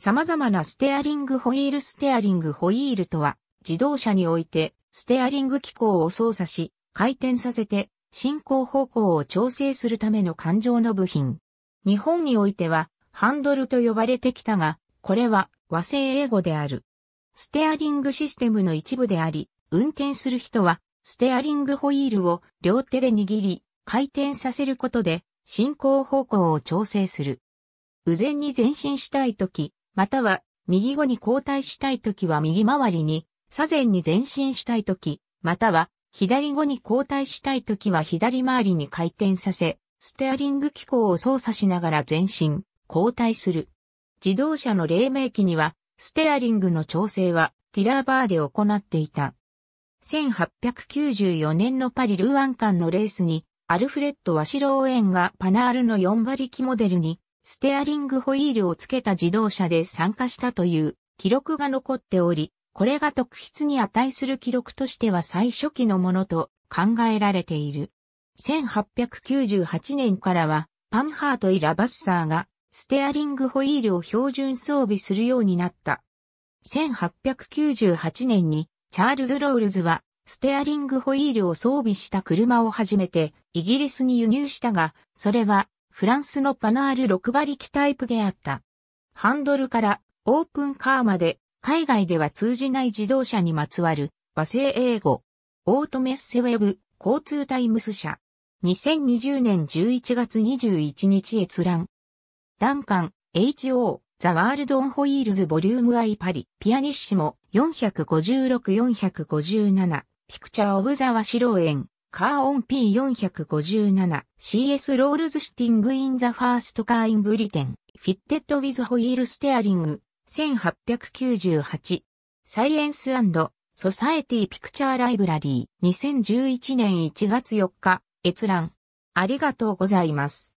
様々なステアリングホイールステアリングホイールとは、自動車において、ステアリング機構を操作し、回転させて、進行方向を調整するための環状の部品。日本においては、ハンドルと呼ばれてきたが、これは和製英語である。ステアリングシステムの一部であり、運転する人は、ステアリングホイールを両手で握り、回転させることで、進行方向を調整する。右前に前進したいとき、または、右後に交代したいときは右回りに、左前に前進したいとき、または、左後に交代したいときは左回りに回転させ、ステアリング機構を操作しながら前進、交代する。自動車の黎明期には、ステアリングの調整は、ティラーバーで行っていた。1894年のパリ・ルーアン間のレースに、アルフレッド・ワシローエンがパナールの4馬力モデルにステアリングホイールをつけた自動車で参加したという記録が残っており、これが特筆に値する記録としては最初期のものと考えられている。1898年からは、パンハートイラバッサーがステアリングホイールを標準装備するようになった。1898年にチャールズ・ロールズはステアリングホイールを装備した車を初めてイギリスに輸入したが、それはフランスのパナール6馬力タイプであった。ハンドルからオープンカーまで海外では通じない自動車にまつわる和製英語。オートメッセウェブ交通タイムス社。2020年11月21日閲覧。ダンカン HO ザワールドオンホイールズボリュームアイパリピアニッシモ456-457ピクチャーオブザワシロエン。カーオン P457CS ロールズシティングインザファーストカーインブリテンフィッテッドウィズホイールステアリング1898サイエンスソサエティピクチャーライブラリー2011年1月4日閲覧ありがとうございます。